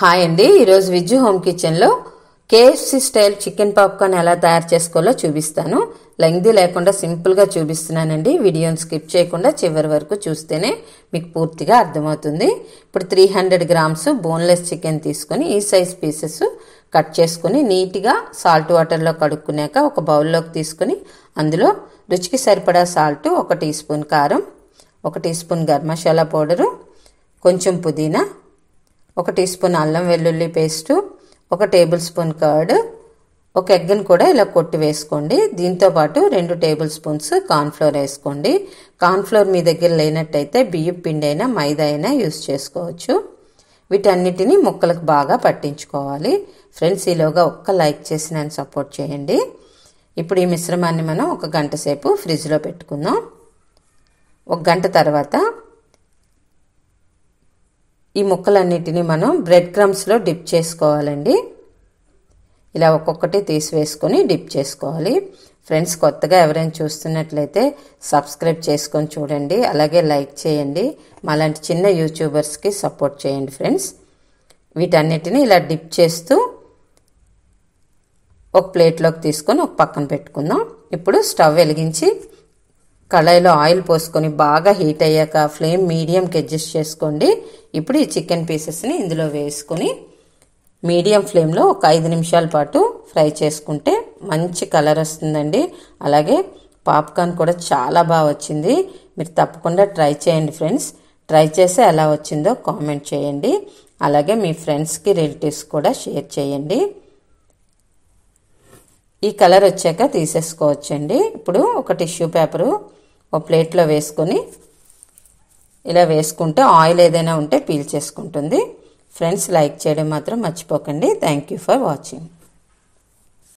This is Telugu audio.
హాయ్ అండి ఈరోజు విజ్జు హోమ్ కిచెన్లో కేఎఫ్సి స్టైల్ చికెన్ పాప్కార్న్ ఎలా తయారు చేసుకోవాలో చూపిస్తాను లెంగ్ది లేకుండా సింపుల్గా చూపిస్తున్నానండి వీడియోని స్కిప్ చేయకుండా చివరి వరకు చూస్తేనే మీకు పూర్తిగా అర్థమవుతుంది ఇప్పుడు three hundred grams boneless chicken తీసుకొని ఈ సైజ్ పీసెస్ కట్ చేసుకుని నీట్గా సాల్ట్ వాటర్లో కడుక్కున్నాక ఒక బౌల్లోకి తీసుకుని అందులో రుచికి సరిపడా సాల్ట్ ఒక టీ స్పూన్ కారం ఒక teaspoon garam masala powder కొంచెం పుదీనా ఒక టీ స్పూన్ అల్లం వెల్లుల్లి పేస్టు ఒక టేబుల్ స్పూన్ కర్డ్ ఒక ఎగ్గను కూడా ఇలా కొట్టి వేసుకోండి దీంతోపాటు రెండు టేబుల్ స్పూన్స్ కార్న్ఫ్లోర్ వేసుకోండి కార్న్ఫ్లోర్ మీ దగ్గర లేనట్టయితే బియ్యం పిండి అయినా మైదా అయినా యూస్ చేసుకోవచ్చు వీటన్నిటిని ముక్కలకు బాగా పట్టించుకోవాలి ఫ్రెండ్స్ ఈలోగా ఒక్క లైక్ చేసి నన్ను సపోర్ట్ చేయండి ఇప్పుడు ఈ మిశ్రమాన్ని మనం ఒక గంట సేపు ఫ్రిడ్జ్లో పెట్టుకుందాం ఒక గంట తర్వాత ఈ ముక్కలన్నిటిని మనం బ్రెడ్ క్రమ్స్లో డిప్ చేసుకోవాలండి ఇలా ఒక్కొక్కటి తీసివేసుకొని డిప్ చేసుకోవాలి ఫ్రెండ్స్ కొత్తగా ఎవరైనా చూస్తున్నట్లయితే సబ్స్క్రైబ్ చేసుకొని చూడండి అలాగే లైక్ చేయండి మాలాంటి చిన్న యూట్యూబర్స్కి సపోర్ట్ చేయండి ఫ్రెండ్స్ వీటన్నిటిని ఇలా డిప్ చేస్తూ ఒక ప్లేట్లోకి తీసుకొని ఒక పక్కన పెట్టుకుందాం ఇప్పుడు స్టవ్ వెలిగించి కళాయిలో ఆయిల్ పోసుకొని బాగా హీట్ అయ్యాక ఫ్లేమ్ మీడియంకి అడ్జస్ట్ చేసుకోండి ఇప్పుడు ఈ చికెన్ పీసెస్ని ఇందులో వేసుకొని మీడియం ఫ్లేమ్లో ఒక ఐదు నిమిషాల పాటు ఫ్రై చేసుకుంటే మంచి కలర్ వస్తుందండి అలాగే పాప్కార్న్ కూడా చాలా బాగా వచ్చింది మీరు తప్పకుండా ట్రై చేయండి ఫ్రెండ్స్ ట్రై చేస్తే ఎలా వచ్చిందో కామెంట్ చేయండి అలాగే మీ ఫ్రెండ్స్కి రిలేటివ్స్ కూడా షేర్ చేయండి ఈ కలర్ వచ్చాక తీసేసుకోవచ్చండి ఇప్పుడు ఒక టిష్యూ పేపరు ఒక ప్లేట్లో వేసుకొని ఇలా వేసుకుంటే ఆయిల్ ఏదైనా ఉంటే పీల్ చేసుకుంటుంది ఫ్రెండ్స్ లైక్ చేయడం మాత్రం మర్చిపోకండి థ్యాంక్ యూ ఫర్ వాచింగ్